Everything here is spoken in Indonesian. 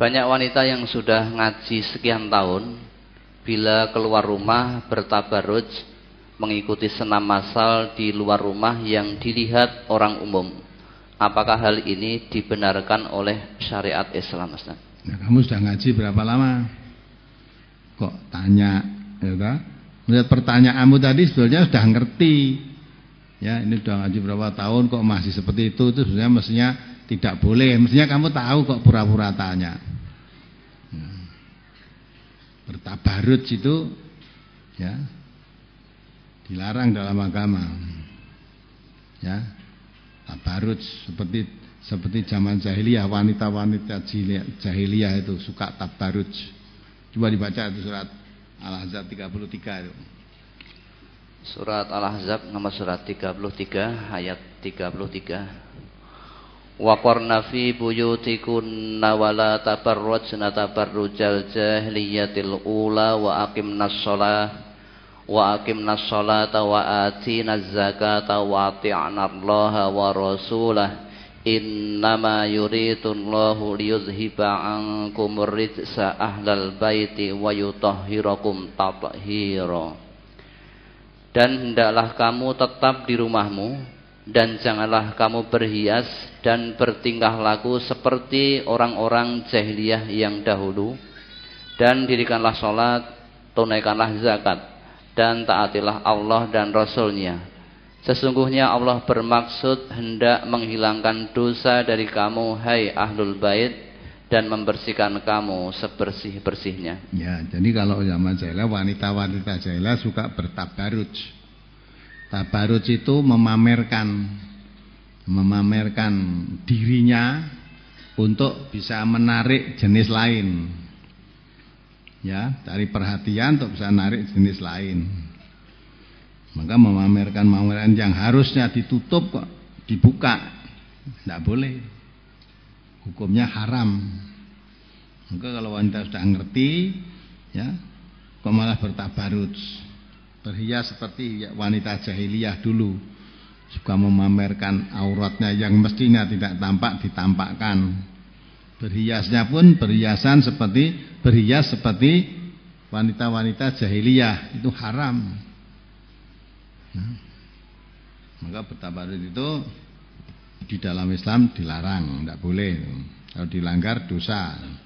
Banyak wanita yang sudah ngaji sekian tahun, bila keluar rumah bertabaruj, mengikuti senam masal di luar rumah yang dilihat orang umum. Apakah hal ini dibenarkan oleh syariat Islam, ya, kamu sudah ngaji berapa lama? Kok tanya, ya Melihat pertanyaanmu tadi sebetulnya sudah ngerti. Ya, ini sudah ngaji berapa tahun kok masih seperti itu? Itu sebenarnya mestinya tidak boleh. Mestinya kamu tahu kok pura-pura tanya. Ya. Bertabarut itu ya dilarang dalam agama. Ya. Tabarut seperti seperti zaman jahiliyah wanita-wanita jahiliyah itu suka tabarut, coba dibaca itu surat Al-Ahzab 33 itu surat Al-Ahzab nomor surat 33 ayat 33 وقرن في بيوتكن ولا تبرجن تبرج الجاهلية الأولى وأقمنا الصلاة وأقمنا الصلاة وآتينا الزكاة وأطعنا الله ورسوله إنما يريد الله ليذهب عنكم الرجس أهل البيت ويطهركم تطهيرا Dan hendaklah kamu tetap di rumahmu dan janganlah kamu berhias dan bertingkah laku seperti orang-orang jahiliyah yang dahulu dan dirikanlah sholat tunaikanlah zakat dan taatilah Allah dan Rasulnya sesungguhnya Allah bermaksud hendak menghilangkan dosa dari kamu hai ahlul bait dan membersihkan kamu sebersih-bersihnya ya jadi kalau zaman jahiliyah wanita-wanita jahiliyah suka bertabaruj Tabaruj itu memamerkan memamerkan dirinya untuk bisa menarik jenis lain. Ya, cari perhatian untuk bisa menarik jenis lain. Maka memamerkan pameran yang harusnya ditutup kok dibuka. Tidak boleh. Hukumnya haram. Maka kalau wanita sudah ngerti, ya, kok malah bertabaruj berhias seperti wanita jahiliyah dulu suka memamerkan auratnya yang mestinya tidak tampak ditampakkan berhiasnya pun berhiasan seperti berhias seperti wanita-wanita jahiliyah itu haram ya. maka bertabarut itu di dalam Islam dilarang tidak boleh kalau dilanggar dosa